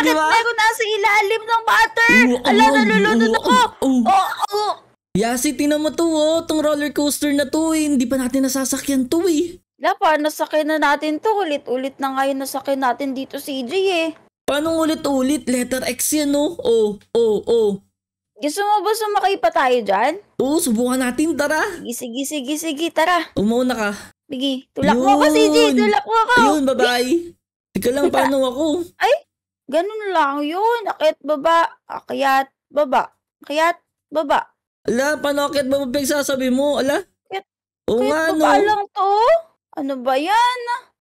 Bakit diba? ako nasa ilalim ng water? Oh, Ala, oh, nalulunod oh, ako! Oh, oh, oh. Yasi, tinan mo to, oh. Itong roller coaster na to, eh. Hindi pa natin nasasakyan to, eh. La, paano sakyan na natin to? Ulit-ulit na ngayon nasakyan natin dito, CJ, eh. Paano ulit-ulit? Letter X yan, no? Oh. oh, oh, oh. Gusto mo ba sumakay pa tayo dyan? Oo, subukan natin, tara. Sige, sige, sige, sige, tara. Umuna ka. Sige, tulak Yun. mo ako, CJ. Tulak mo ako. Ayun, bye-bye. Teka lang, paano ako? Ay, Ganun lang yun. Akit baba, akyat baba, akyat baba. Ala, paano akyat baba pag mo? Ala? Akyat, Oo akyat baba no? lang to? Ano ba yan?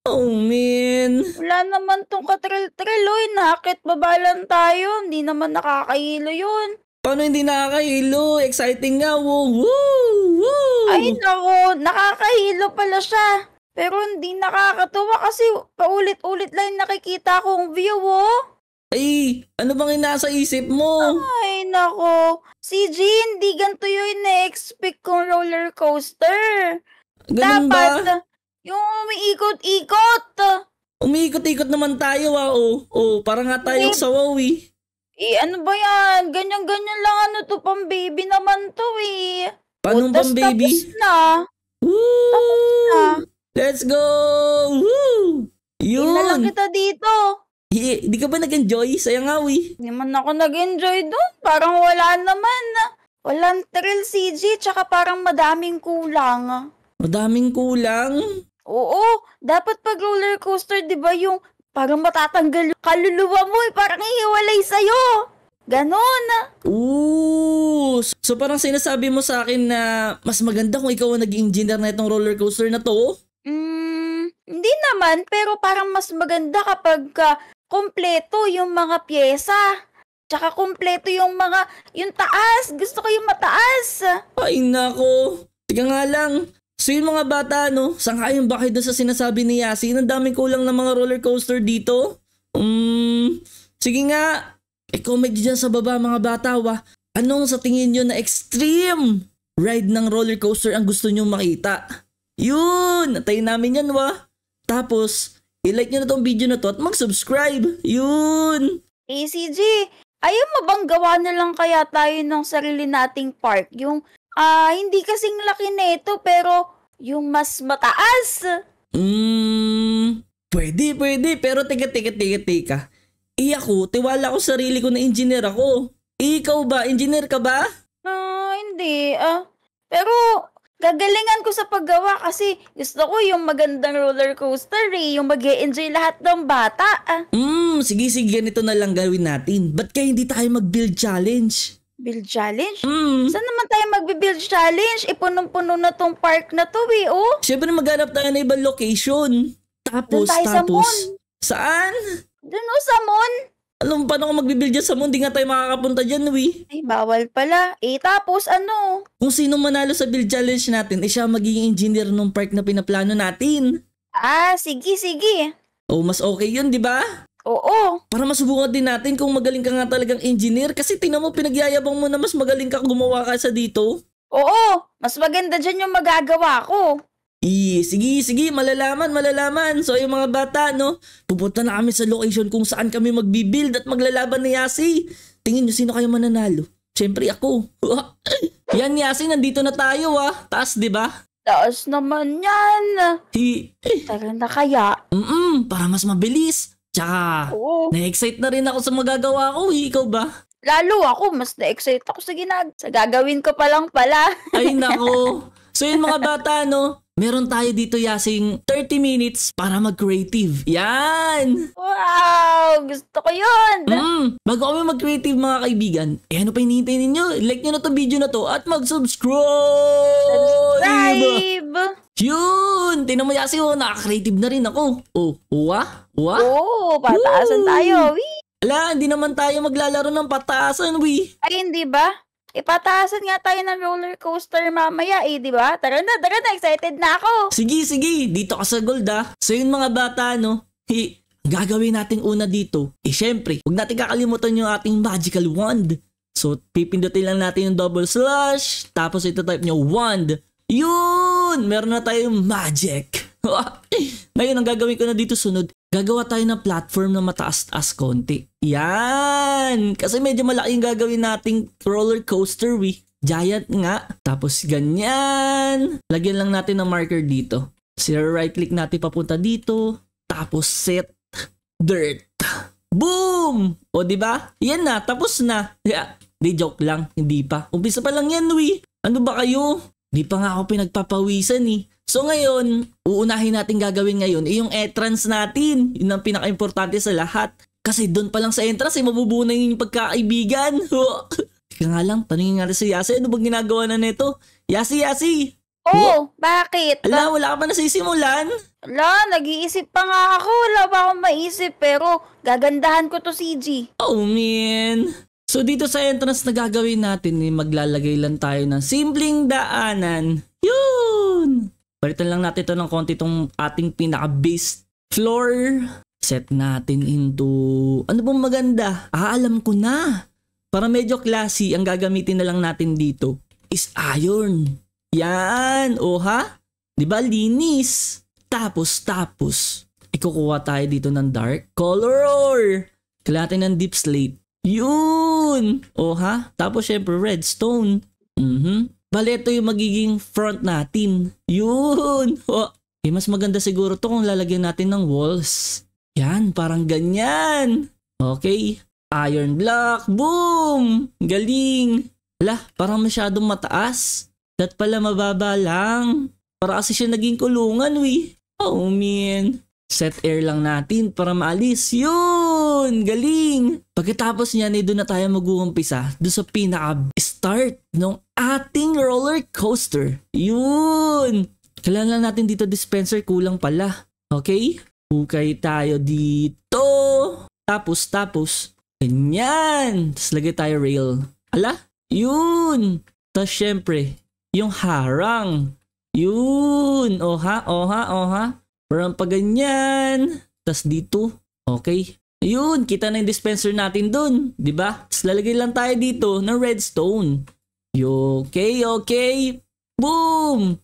Oh, man. Wala naman tong katril-tril, oy. Nakakit baba lang tayo. Hindi naman nakakahilo yun. Paano hindi nakakahilo? Exciting nga, woo, woo, woo. Ay, nako. Nakakahilo pala siya. Pero hindi nakakatuwa kasi paulit-ulit lang nakikita kong view, oh. Ay, ano bang inasa isip mo? Ay, nako. Si Jean, hindi ganito yung na-expect eh. kong roller coaster. Ganun Dapat, ba? Ah, yung umiikot-ikot. Umiikot-ikot naman tayo, ah. Oh, oh para nga tayong Wait. sawawi. Eh, ano ba yan? Ganyan-ganyan lang ano to, pang baby naman to eh. Paano pang baby? na. Woo! Tapos na. Let's go! Woo! Yun! Inala kita dito. Hindi ka ba nag-enjoy? Sayang nga, we. Hindi man ako nag-enjoy doon. Parang wala naman. Ah. Walang thrill, CG, Tsaka parang madaming kulang. Ah. Madaming kulang? Oo. Dapat pag roller coaster, di ba yung parang matatanggal yung kaluluwa mo eh. Parang ihiwalay sa'yo. Ganon. Ah. Ooh. So parang sinasabi mo sa akin na mas maganda kung ikaw ang nag-engineer na itong roller coaster na to? Mm, hindi naman, pero parang mas maganda kapag uh, kompleto yung mga pyesa. Tsaka kompleto yung mga, yung taas. Gusto ko yung mataas. Ay nako. Tiga nga lang. So yung mga bata no, sangayon bakit kayo sa sinasabi ni Yasin? Ang daming kulang ng mga roller coaster dito. Um, sige nga. I-comment eh, dyan sa baba mga bata wa. Anong sa tingin nyo na extreme ride ng roller coaster ang gusto nyo makita? Yun! Natayin namin yan wa. Tapos, I-like nyo na tong video na to at mag-subscribe. Yun! ACG, ayun mabang gawa na lang kaya tayo ng sarili nating park. Yung, ah, uh, hindi kasing laki nito pero yung mas mataas. Mm, pwede, pwede. Pero teka, teka, teka, teka. Iya eh, ako, tiwala ko sarili ko na engineer ako. Eh, ikaw ba? Engineer ka ba? Ah, uh, hindi. Ah, uh, pero gagalingan ko sa paggawa kasi gusto ko yung magandang roller coaster eh, yung mag enjoy lahat ng bata. Ah. Hmm, sige sige ganito na lang gawin natin. Ba't kaya hindi tayo mag-build challenge? Build challenge? Mm. Saan naman tayo magbe-build challenge? Eh, punong-puno na tong park na to eh, oh. Siyempre maghanap tayo ng ibang location. Tapos, tayo tapos. Sa moon. Saan? Doon oh, sa moon. Alam, paano ko magbibuild dyan sa moon? Di nga tayo makakapunta dyan, we. Ay, bawal pala. Eh, tapos ano? Kung sino manalo sa build challenge natin, eh siya magiging engineer nung park na pinaplano natin. Ah, sige, sige. Oh, mas okay yun, di ba? Oo. Para masubukan din natin kung magaling ka nga talagang engineer kasi tingnan mo pinagyayabang mo na mas magaling ka gumawa ka sa dito. Oo, mas maganda dyan yung magagawa ko. I, sige, sige, malalaman, malalaman. So yung mga bata, no, pupunta na kami sa location kung saan kami magbibuild at maglalaban ni Yasi. Tingin nyo, sino kayo mananalo? Siyempre ako. yan Yasi, nandito na tayo ah. Taas, di ba? Taas naman yan. Hi. Tara na kaya. Mm para mas mabilis. Tsaka, Oo. na-excite na rin ako sa magagawa ko. Eh. Ikaw ba? Lalo ako, mas na-excite ako sa ginag. Sa gagawin ko pa lang pala. Ay nako. So yung mga bata, no, meron tayo dito yasing 30 minutes para mag-creative. Yan! Wow! Gusto ko yun! Mm, bago kami mag-creative mga kaibigan, eh ano pa hinihintay ninyo? Like nyo na to video na to at mag-subscribe! Subscribe! Yun! Tinan mo yasi oh, nakaka-creative na rin ako. Oh, uwa? Uwa? oh, pataasan Woo! tayo. Wee! Ala, hindi naman tayo maglalaro ng pataasan, we. Ay, hindi ba? Ipataasan nga tayo ng roller coaster mamaya eh, di ba? Tara na, tara na, excited na ako. Sige, sige, dito ka sa gold ah. So yun mga bata, no? Hi, gagawin natin una dito, eh syempre, huwag natin kakalimutan yung ating magical wand. So, pipindutin lang natin yung double slash, tapos ito type nyo, wand. Yun! Meron na tayong magic. Ngayon, ang gagawin ko na dito sunod, gagawa tayo ng platform na mataas-taas konti. Yan! Kasi medyo malaki yung gagawin nating roller coaster we. Giant nga. Tapos ganyan. Lagyan lang natin ng marker dito. Sir, right click natin papunta dito. Tapos set dirt. Boom! O di ba? Yan na, tapos na. Yeah. Di joke lang, hindi pa. Umpisa pa lang yan, we. Ano ba kayo? Di pa nga ako pinagpapawisan eh. So ngayon, uunahin natin gagawin ngayon ay yung entrance natin. Yun ang pinaka-importante sa lahat. Kasi doon pa lang sa entrance ay mabubuo na yung pagkakaibigan. Ika nga lang, tanungin nga si Yasi, ano bang ginagawa na nito? Yasi, Yasi! Oo, oh, bakit? Ala, wala ka pa nasisimulan? Ala, nag-iisip pa nga ako. Wala pa akong maisip pero gagandahan ko to CG. Oh man. So dito sa entrance na gagawin natin, eh, maglalagay lang tayo ng simpleng daanan. Yun! Palitan lang natin ito ng konti itong ating pinaka-base floor. Set natin into... Ano bang maganda? Ah, alam ko na. Para medyo classy, ang gagamitin na lang natin dito is iron. Yan, o ha? Di ba linis? Tapos, tapos, ikukuha tayo dito ng dark color. or Kailangan ng deep slate. Yun! O ha? Tapos syempre redstone. Mm-hmm. Bale, yung magiging front natin. Yun! Oh. Eh, mas maganda siguro to kung lalagyan natin ng walls. Yan, parang ganyan. Okay. Iron block. Boom! Galing! Ala, parang masyadong mataas. Dat pala mababa lang. Para kasi siya naging kulungan, we. Oh, man. Set air lang natin para maalis. Yun! Galing! Pagkatapos niyan, eh, doon na tayo mag-uumpisa. Doon sa pinaka start ng ating roller coaster. Yun! Kailangan lang natin dito dispenser, kulang pala. Okay? Hukay tayo dito. Tapos, tapos. Ganyan! Tapos lagay tayo rail. Ala? Yun! Tapos syempre, yung harang. Yun! Oha, oha, oha. Parang pa ganyan. Tapos dito. Okay. Yun, kita na yung dispenser natin dun. ba? Diba? Tapos lalagay lang tayo dito ng redstone. Okay, okay. Boom!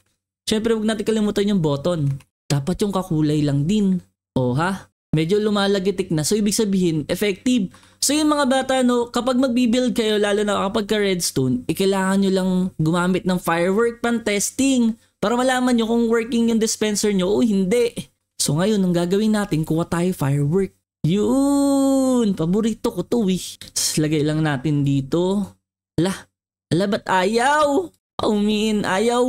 Siyempre, huwag natin kalimutan yung button. Dapat yung kakulay lang din. O ha? Medyo lumalagitik na. So, ibig sabihin, effective. So, yung mga bata, no, kapag magbibuild kayo, lalo na kapag ka-redstone, ikailangan eh, kailangan nyo lang gumamit ng firework pan testing para malaman nyo kung working yung dispenser nyo o hindi. So, ngayon, ang gagawin natin, kuha tayo firework. Yun! Paborito ko to eh. lagay lang natin dito. Ala! Ala ba't ayaw? mean, ayaw!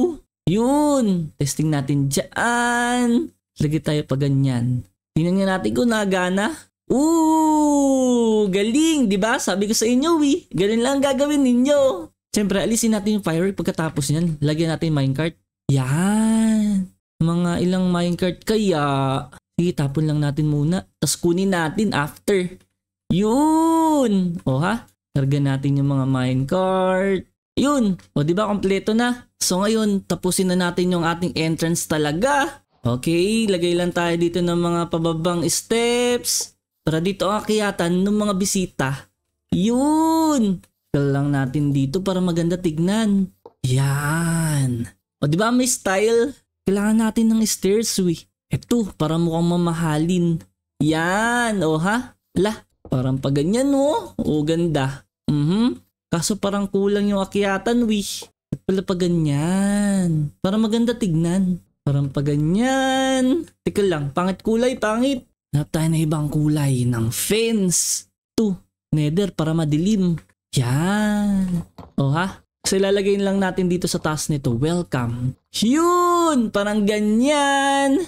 Yun! Testing natin dyan! Lagay tayo pa ganyan. Tingnan nga natin kung nagana. Ooh! Galing! ba diba? Sabi ko sa inyo eh. Ganun lang gagawin ninyo. Siyempre, alisin natin yung firework pagkatapos niyan. Lagyan natin minecart. Yan! Mga ilang minecart kaya Sige, tapon lang natin muna. Tapos kunin natin after. Yun! O ha? Targa natin yung mga minecart. Yun! O ba diba, kompleto na? So ngayon, tapusin na natin yung ating entrance talaga. Okay, lagay lang tayo dito ng mga pababang steps. Para dito ang akyatan ng mga bisita. Yun! Tal natin dito para maganda tignan. Yan! O ba diba, may style? Kailangan natin ng stairs, we. Eto, para mukhang mamahalin. Yan, o oh, ha? La, parang pa ganyan mo. Oh. O, oh, ganda. Mhm. Kaso parang kulang yung akyatan, wish. At pala pa ganyan. Para maganda tignan. Parang pa ganyan. Teka lang, pangit kulay, pangit. Hanap tayo na ibang kulay ng fence. To, nether para madilim. Yan. O ha? So ilalagay lang natin dito sa task nito, welcome. Yun! Parang ganyan!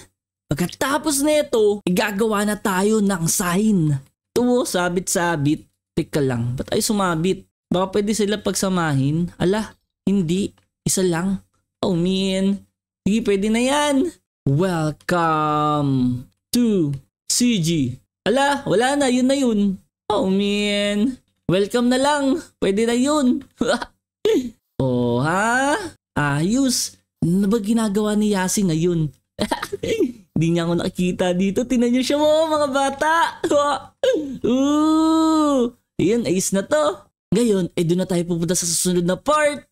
Pagkatapos nito, gagawa na tayo ng sign. Tuwo, sabit-sabit. Teka lang, ba't ay sumabit? Baka pwede sila pagsamahin? Ala, hindi. Isa lang. Oh man. Sige, pwede na yan. Welcome to CG. Ala, wala na. Yun na yun. Oh man. Welcome na lang. Pwede na yun. oh ha? Ayos. Ano ba ginagawa ni Yasi ngayon? Di niya ako nakikita dito. Tinan niyo siya mo, oh, mga bata. Ooh! Ayun, ayos na to. Ngayon, eh doon na tayo pupunta sa susunod na part.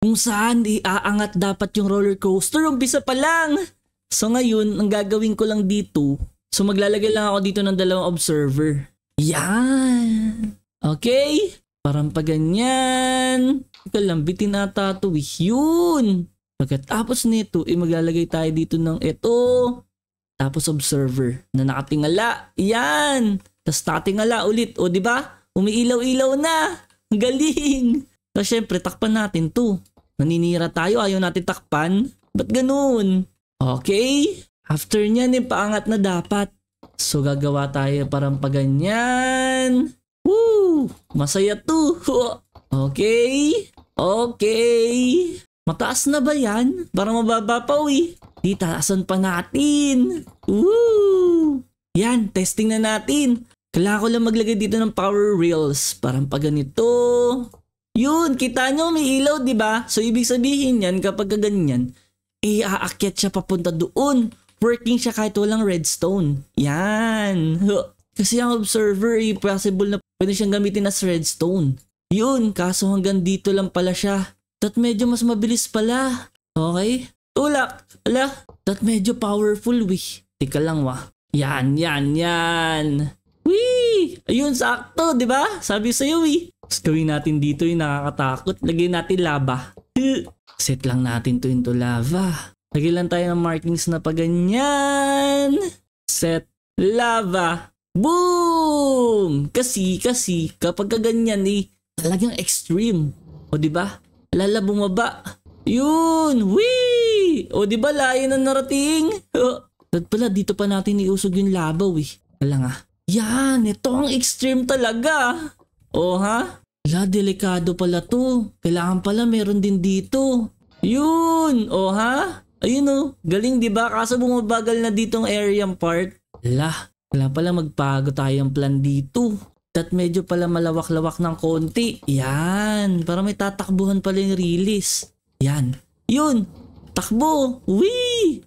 Kung saan iaangat dapat yung roller coaster. Umbisa pa lang. So ngayon, ang gagawin ko lang dito. So maglalagay lang ako dito ng dalawang observer. Yan. Okay. Parang pa ganyan. Ikaw lang, bitin ata to. Eh. Yun. Pagkatapos nito, eh maglalagay tayo dito ng ito. Tapos observer na nakatingala. Yan! Tapos tatingala ulit. O di ba? Umiilaw-ilaw na. Ang galing. Tapos syempre takpan natin to. Naninira tayo. Ayaw natin takpan. Ba't ganun? Okay. After niyan, eh, paangat na dapat. So gagawa tayo parang paganyan. Woo! Masaya to. Okay. Okay. Mataas na ba yan? Parang mababa pa uwi. Titaasan pa natin. Woo! Yan, testing na natin. Kailangan ko lang maglagay dito ng power reels. Parang pag ganito. Yun, kita nyo may ilaw, di ba? So ibig sabihin yan, kapag ganyan, iaakyat siya papunta doon. Working siya kahit walang redstone. Yan. Kasi ang observer, eh, possible na pwede siyang gamitin as redstone. Yun, kaso hanggang dito lang pala siya. Tat medyo mas mabilis pala. Okay? Ulap! Ala, that medyo powerful weh. Teka lang wa. Yan, yan, yan. Wee! Ayun, sakto, di ba? Sabi sa'yo eh. Tapos gawin natin dito yung nakakatakot. Lagyan natin lava. Set lang natin to into lava. Lagyan lang tayo ng markings na paganyan. Set lava. Boom! Kasi, kasi, kapag ganyan eh, talagang extreme. O ba? Diba? Lala bumaba. Yun! Wee! O di ba layo na narating? Oh, ba't pala dito pa natin iusog yung labaw eh? Wala nga. Yan! Ito ang extreme talaga! O ha? La, delikado pala to. Kailangan pala meron din dito. Yun! O ha? Ayun o. Oh. Galing di ba? Kaso bumabagal na ditong area part. La, kailangan pala magpago tayong plan dito. At medyo pala malawak-lawak ng konti. Yan, para may tatakbuhan pala yung release. Yan. Yun. Takbo. Wee!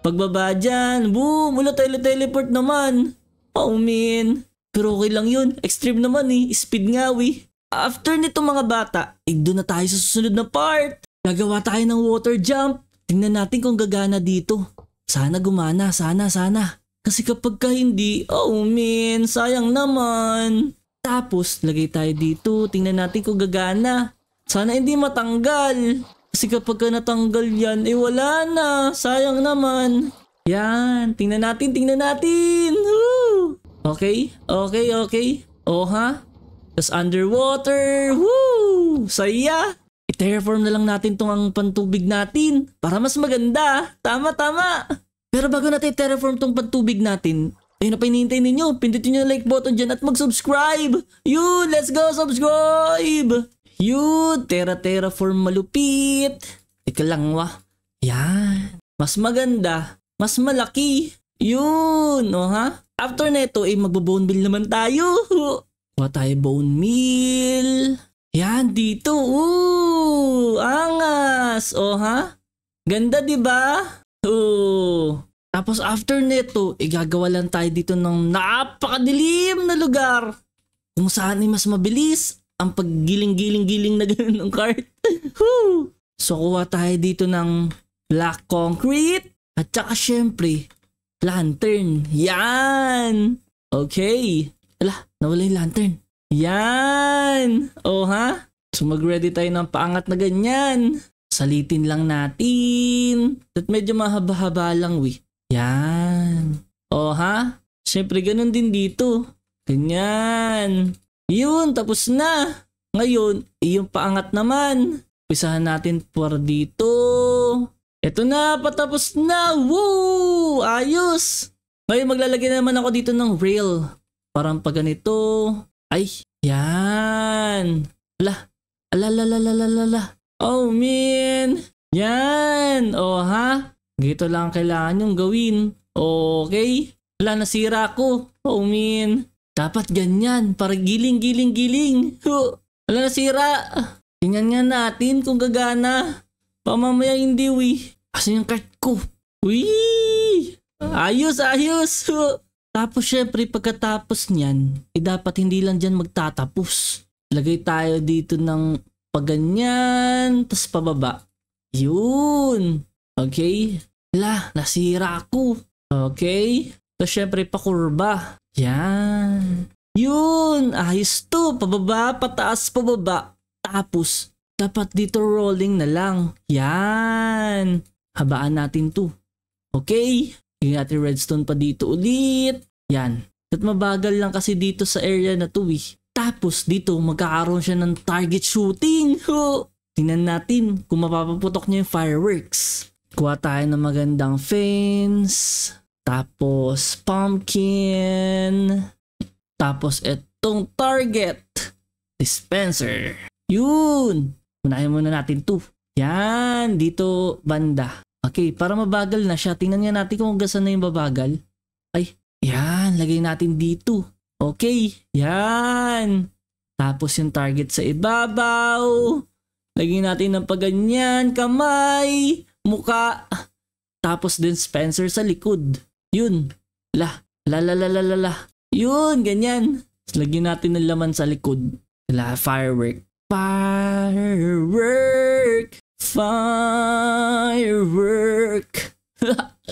Pagbaba dyan. Boom! Wala tayo teleport naman. Oh man. Pero okay lang yun. Extreme naman eh. Speed nga we. After nito mga bata, eh doon na tayo sa susunod na part. Gagawa tayo ng water jump. Tingnan natin kung gagana dito. Sana gumana. Sana, sana. Kasi kapag ka hindi, oh man, sayang naman. Tapos, lagay tayo dito. Tingnan natin kung gagana. Sana hindi matanggal. Kasi kapag ka natanggal yan, eh wala na. Sayang naman. Yan. Tingnan natin, tingnan natin. Woo! Okay, okay, okay. Oha. oh, Tapos underwater. Woo! Saya! I-terraform na lang natin tong ang pantubig natin para mas maganda. Tama, tama. Pero bago natin i terraform tong pantubig natin, ayun na pa hinihintay ninyo. Pindutin nyo yung like button dyan at mag-subscribe. Yun, let's go subscribe! Yun, tera-terraform malupit. Teka lang wah. Yan. Mas maganda, mas malaki. Yun, no ha? After neto, eh, magbo-bone meal naman tayo. Kuha tayo bone meal. Yan, dito. Ooh, angas. O ha? Ganda, di ba? Oo. Tapos after neto, igagawa lang tayo dito ng napakadilim na lugar. Kung saan ay mas mabilis ang paggiling-giling-giling na ganun ng cart. Woo! so kuha tayo dito ng black concrete at saka syempre lantern. Yan! Okay. Ala, nawala yung lantern. Yan! O oh, ha? So mag-ready tayo ng paangat na ganyan. Salitin lang natin. At medyo mahaba-haba lang we. Yan. O oh, ha? Siyempre ganun din dito. Ganyan. Yun, tapos na. Ngayon, yung paangat naman. Pisahan natin for dito. Ito na, patapos na. Woo! Ayos! Ngayon, maglalagay naman ako dito ng rail. Parang pag ganito. Ay, yan. Ala, ala, ala, ala, ala, ala. Oh, man. Yan. O, oh, ha? Gito lang kailangan yung gawin. Okay? Wala, nasira ko. Oh, man. Dapat ganyan, para giling-giling-giling. Huh. Wala nasira. Tingnan nga natin kung gagana. Pamamaya hindi, wi. Asan yung card ko? Wee! Ayos, ayos! Huh. Tapos syempre, pagkatapos niyan, eh dapat hindi lang dyan magtatapos. Lagay tayo dito ng paganyan, tapos pababa. Yun! Okay? Wala, nasira ako. Okay? Tapos syempre, pakurba. Yan. Yun, ayos to. Pababa, pataas, pababa. Tapos, dapat dito rolling na lang. Yan. Habaan natin to. Okay? Yung natin redstone pa dito ulit. Yan. At mabagal lang kasi dito sa area na to eh. Tapos dito magkakaroon siya ng target shooting. Tingnan natin kung mapapaputok niya yung fireworks. Kuha tayo ng magandang fence. Tapos, pumpkin. Tapos, itong target. Dispenser. Yun! Unahin muna natin to. Yan, dito banda. Okay, para mabagal na siya, tingnan nga natin kung hanggang na yung babagal. Ay, yan, lagay natin dito. Okay, yan. Tapos yung target sa ibabaw. Lagay natin ng paganyan, kamay, muka. Tapos din Spencer sa likod. Yun. La. La la la la la la. Yun, ganyan. Lagyan natin ng laman sa likod. La, firework. Firework. Firework.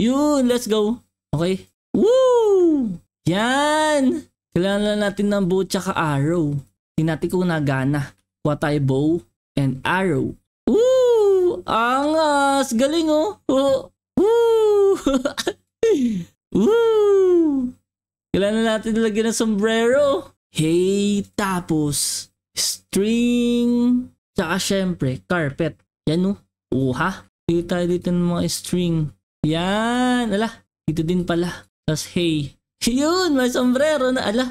Yun, let's go. Okay. Woo! Yan! Kailangan lang natin ng bow tsaka arrow. Tinati ko na gana. Kuha tayo bow and arrow. Woo! Angas! Galing oh! oh. Woo! Woo! Kailangan natin lagyan ng sombrero. Hey, tapos string, tsaka syempre carpet. Yan oh. Uha. Dito tayo dito ng mga string. Yan. Ala, dito din pala. Tapos hey. Yun, may sombrero na. Ala.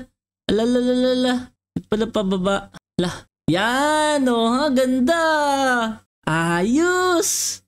Ala, ala, ala, ala. Ito pala pababa. Ala. Yan, oh, ha? Ganda. Ayos.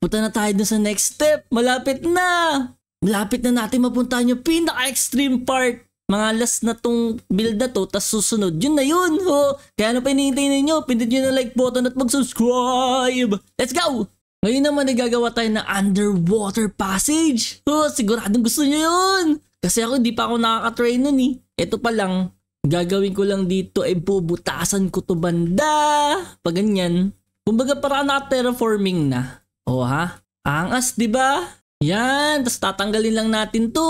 Punta na tayo dun sa next step. Malapit na! Malapit na natin mapunta yung pinaka-extreme part. Mga last na tong build na to, tas susunod. Yun na yun! Oh. Kaya ano pa hinihintay ninyo? Pindot nyo na like button at mag-subscribe! Let's go! Ngayon naman nagagawa tayo ng underwater passage. Oh, siguradong gusto nyo yun. Kasi ako hindi pa ako nakaka-try nun eh. Ito pa lang, gagawin ko lang dito ay eh, bubutasan ko to banda. Pag ganyan. Kumbaga para na terraforming na. O ha? Angas, di ba? Yan, tapos tatanggalin lang natin to.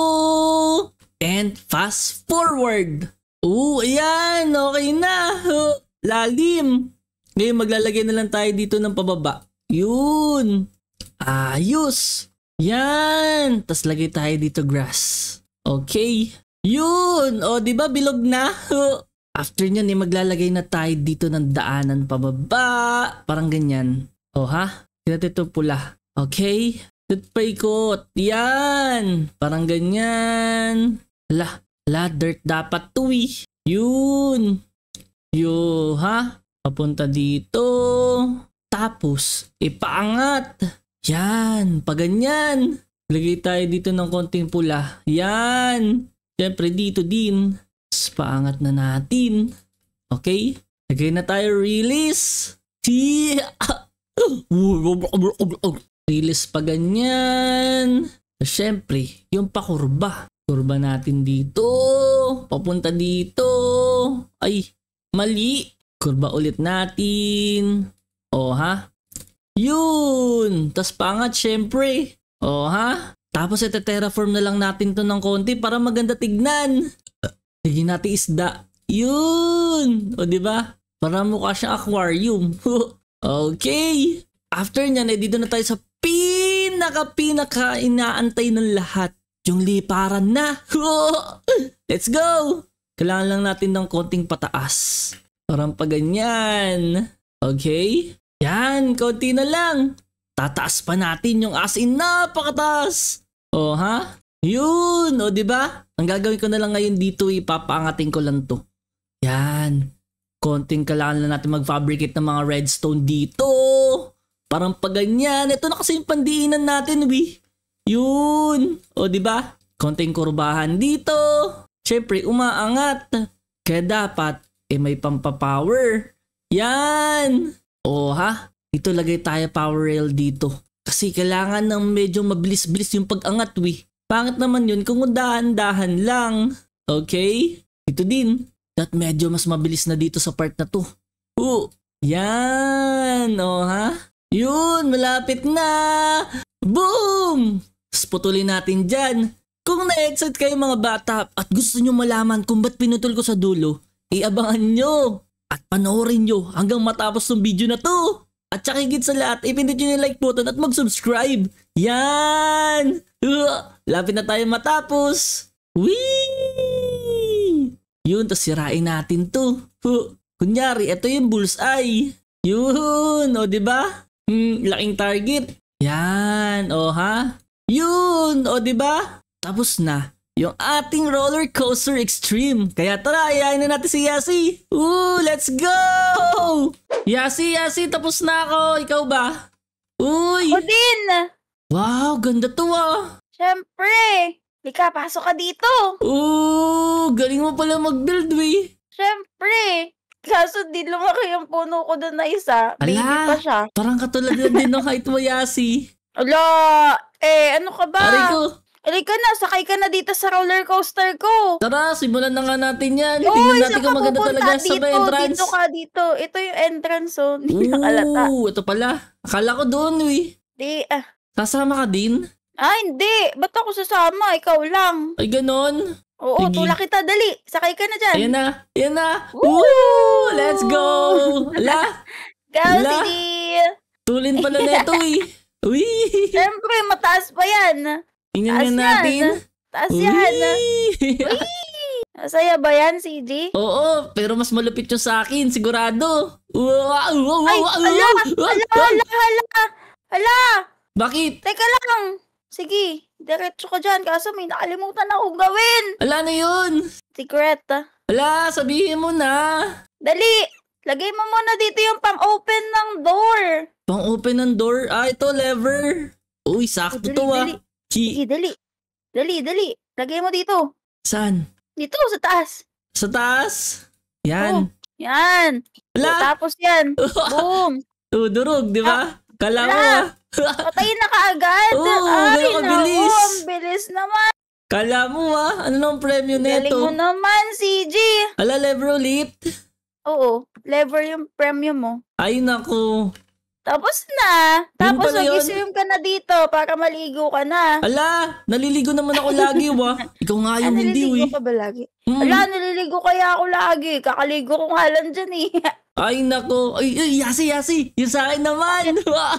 And fast forward. Oo, ayan, okay na. Lalim. Ngayon maglalagay na lang tayo dito ng pababa. Yun. Ayos. Yan. Tapos lagay tayo dito grass. Okay. Yun. O, di ba bilog na? After nyan, eh, maglalagay na tayo dito ng daanan pababa. Parang ganyan. O ha? Hinatid to pula. Okay? Toothpay coat. Yan! Parang ganyan. Ala, ala, dirt dapat to eh. Yun. Yo, ha? Papunta dito. Tapos, ipaangat. Yan, paganyan. Lagay tayo dito ng konting pula. Yan. Siyempre dito din. Tapos paangat na natin. Okay? Lagay na tayo release. Yeah! Rilis pa ganyan. Siyempre, yung pakurba. Kurba natin dito. Papunta dito. Ay, mali. Kurba ulit natin. O ha? Yun! Tapos pangat syempre. O ha? Tapos ite-terraform na lang natin to ng konti para maganda tignan. Sige natin isda. Yun! O ba? Diba? Para mukha siya aquarium. Okay. After niyan, eh, dito na tayo sa pinaka-pinaka inaantay ng lahat. Yung liparan na. Let's go! Kailangan lang natin ng konting pataas. Parang pa ganyan. Okay? Yan, konti na lang. Tataas pa natin yung as in napakataas. oh, ha? Yun, o oh, di ba? Ang gagawin ko na lang ngayon dito, ipapaangatin eh, ko lang to. Yan konting kailangan na natin mag-fabricate ng mga redstone dito. Parang pag ganyan. Ito na kasi yung pandiinan natin, we. Yun. O, di ba? Konting kurbahan dito. Siyempre, umaangat. Kaya dapat, eh may pampapower. Yan. O, ha? Dito lagay tayo power rail dito. Kasi kailangan ng medyo mabilis-bilis yung pag-angat, we. Pangit naman yun kung dahan-dahan lang. Okay? Ito din. At medyo mas mabilis na dito sa part na to. Oo, yan, o oh, ha? Yun, malapit na! Boom! Sputulin natin dyan. Kung na-excite kayo mga bata at gusto nyo malaman kung ba't pinutol ko sa dulo, iabangan nyo at panoorin nyo hanggang matapos ng video na to. At saka higit sa lahat, ipindit nyo yung like button at mag-subscribe. Yan! Uh, lapit na tayo matapos. Wee! Yun, tapos sirain natin to. Huh. Kunyari, ito yung bullseye. Yun, o ba? Diba? Hmm, laking target. Yan, o ha? Yun, o ba? Diba? Tapos na yung ating roller coaster extreme. Kaya tara, ayayin na natin si Yasi. Ooh, let's go! Yasi, Yasi, tapos na ako. Ikaw ba? Uy! Ako Wow, ganda to ah! Siyempre! Lika, pasok ka dito! Oo, galing mo pala mag-build, we. Siyempre! Kaso di lumaki yung puno ko doon na isa. Ala, Baby pa siya. Parang katulad lang din ng kahit mayasi. Ala! Eh, ano ka ba? Aray ko. Aray ka na, sakay ka na dito sa roller coaster ko. Tara, simulan na nga natin yan. Oy, Tingnan natin kung maganda talaga dito, sa may entrance. Dito ka, dito. Ito yung entrance, oh. Hindi nakalata. Oo, ito pala. Akala ko doon, we. Di, ah. Kasama ka din? Ah, hindi. Ba't ako sasama? Ikaw lang. Ay, ganon? Oo, Sige. tulak kita. Dali. Sakay ka na dyan. Ayan na. Ayan na. Woo! Woo! Let's go! La! go, La! City! Tulin pala na ito eh. Uy! Siyempre, mataas pa yan. Tingnan nga natin. Yan. Taas Uy! yan. Uy! Masaya ba yan, CJ? Oo, pero mas malupit yung sa akin, sigurado. Wow, wow, wow, Ay, ala, ala, ala, ala, ala. Bakit? Teka lang. Sige, diretso ka dyan. Kaso may nakalimutan akong gawin. Ala na yun. Secret. ah. Ala, sabihin mo na. Dali! Lagay mo muna dito yung pang-open ng door. Pang open ng door. Ah, ito, lever. Uy, sakto Dali, to ah. dali. Chi, Sige, dali. Dali, dali. Lagay mo dito. saan? Dito, sa taas. Sa taas? Yan. Oh, yan. O, oh, Tapos yan. Boom. Tudurog, di ba? Ah, Kala mo ah. Patayin na kaagad. Oo, Ay, ganun kabilis. Naku, ang bilis naman. Kala mo ah, ano nang premium neto? Galing mo naman, CG. Ala, lever ulit? Oo, lever yung premium mo. Ay, naku. Tapos na. Tapos magising ka na dito para maligo ka na. Ala, naliligo naman ako lagi, wa. Oh, ah. Ikaw nga ah, yung hindi, we. Naliligo eh. ka ba lagi? Mm. Ala, naliligo kaya ako lagi. Kakaligo ko nga lang dyan, eh. Ay, nako. Ay, ay, yasi, yasi. Yung sa akin naman. tara,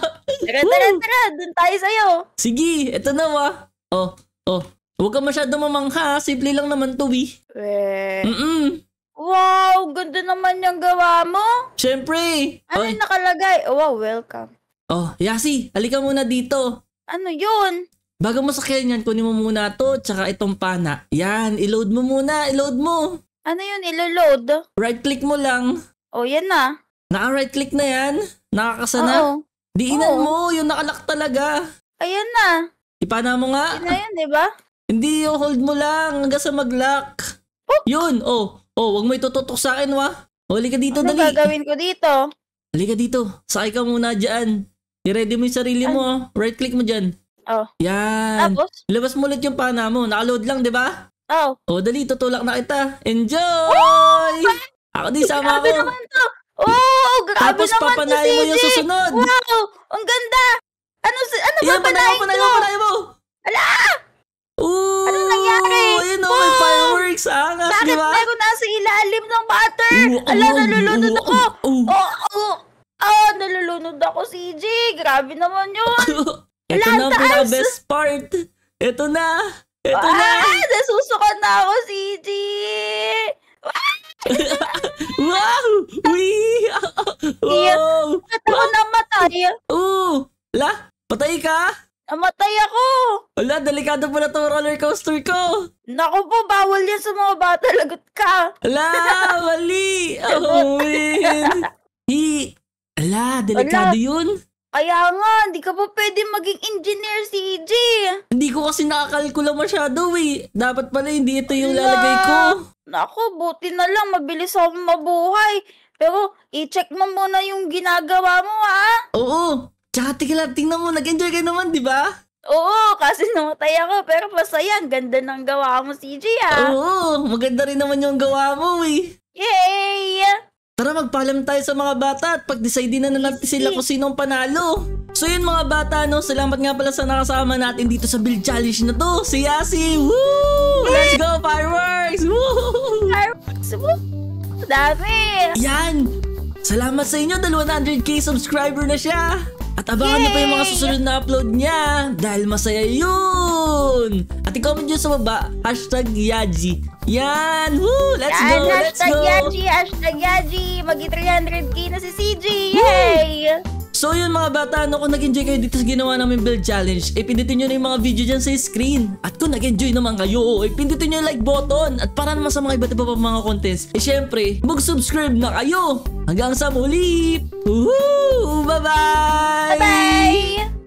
tara, tara. Doon tayo sa'yo. Sige, eto na, wa. Oh, ah. oh, oh. Huwag ka masyado mamangha. Simple lang naman to, we. Eh. Mm-mm. Wow, ganda naman yung gawa mo. Siyempre. Ano yung nakalagay? Oh, wow, welcome. Oh, Yasi, halika muna dito. Ano yun? Bago mo sakyan yan, kunin mo muna to, tsaka itong pana. Yan, i-load mo muna, i-load mo. Ano yun, ilo-load? Right-click mo lang. Oh, yan na. Naka-right-click na yan? Nakakasana? Oo. Diinan Oo. mo, yung nakalock talaga. Ayan na. Ipana mo nga. Yan na yun, di ba? Hindi, oh, hold mo lang hanggang sa mag-lock. Oh. Yun, oh. Oh, wag mo itututok sa akin, wa. Huli ka dito, ano dali. Ano gagawin ko dito? Huli ka dito. Sakay ka muna dyan. I-ready mo yung sarili mo, ano? oh. Right click mo dyan. Oh. Yan. Tapos? Labas mo ulit yung pana mo. Nakaload lang, di ba? Oh. Oh, dali. Tutulak na kita. Enjoy! Woo! Ako din, sama ko. Oh, grabe Tapos naman papanayin mo yung susunod. Wow! Ang ganda! Ano, ano yeah, papanayin ko? Panayin mo, panayin mo! Ala! Ooh, ano nangyari? Yun know, may fireworks angas, Bakit di ba? Bakit ako nasa ilalim ng water? Ooh, Ala, oh, nalulunod oh, ako. Oh, oh, oh. Oh, nalulunod ako, CJ. Grabe naman yun. Ito na ang pinaka-best part. Ito na. Ito ah, na. Ah, nasusukan na ako, CJ. wow! Wee! Wow! Ba't ako namatay? Oo! La, patay ka? Namatay ako! Wala, delikado pala itong roller coaster ko! Naku po, bawal yan sa mga bata. Lagot ka! Ala, mali! Oh, man! Hi! Ala, delikado Wala. yun! Kaya nga, hindi ka pa pwede maging engineer, si EJ! Hindi ko kasi nakakalkula masyado eh. Dapat pala hindi ito yung Wala. lalagay ko. Naku, buti na lang. Mabilis ako mabuhay. Pero, i-check mo muna yung ginagawa mo, ha? Oo. Tsaka tigilan, tingnan mo, nag-enjoy ka naman, di ba? Oo, kasi namatay ako, pero masaya. Ang ganda ng gawa mo, CJ, ah. Oo, maganda rin naman yung gawa mo, eh. Yay! Tara, magpaalam tayo sa mga bata at pag-decide na, na natin sila kung sinong panalo. So yun mga bata, no? Salamat nga pala sa nakasama natin dito sa Build Challenge na to. Si Yasi! Woo! Let's go, fireworks! Woo! Fireworks! Woo! Dami! Yan! Salamat sa inyo, 100 k subscriber na siya! At abangan Yay! niyo pa yung mga susunod na upload niya dahil masaya yun! At i-comment nyo sa baba, hashtag Yaji. Yan! Woo! Let's Yan, go! Let's go! Yaji! Hashtag Yaji! Magi 300k na si CJ! Yay! Woo! So yun mga bata, ano kung nag-enjoy kayo dito sa ginawa namin build challenge, eh pindutin nyo na yung mga video dyan sa screen. At kung nag-enjoy naman kayo, oh, eh pindutin nyo yung like button. At para naman sa mga iba't iba pa mga contents, eh syempre, mag-subscribe na kayo. Hanggang sa muli! Woohoo! Bye-bye! Bye-bye!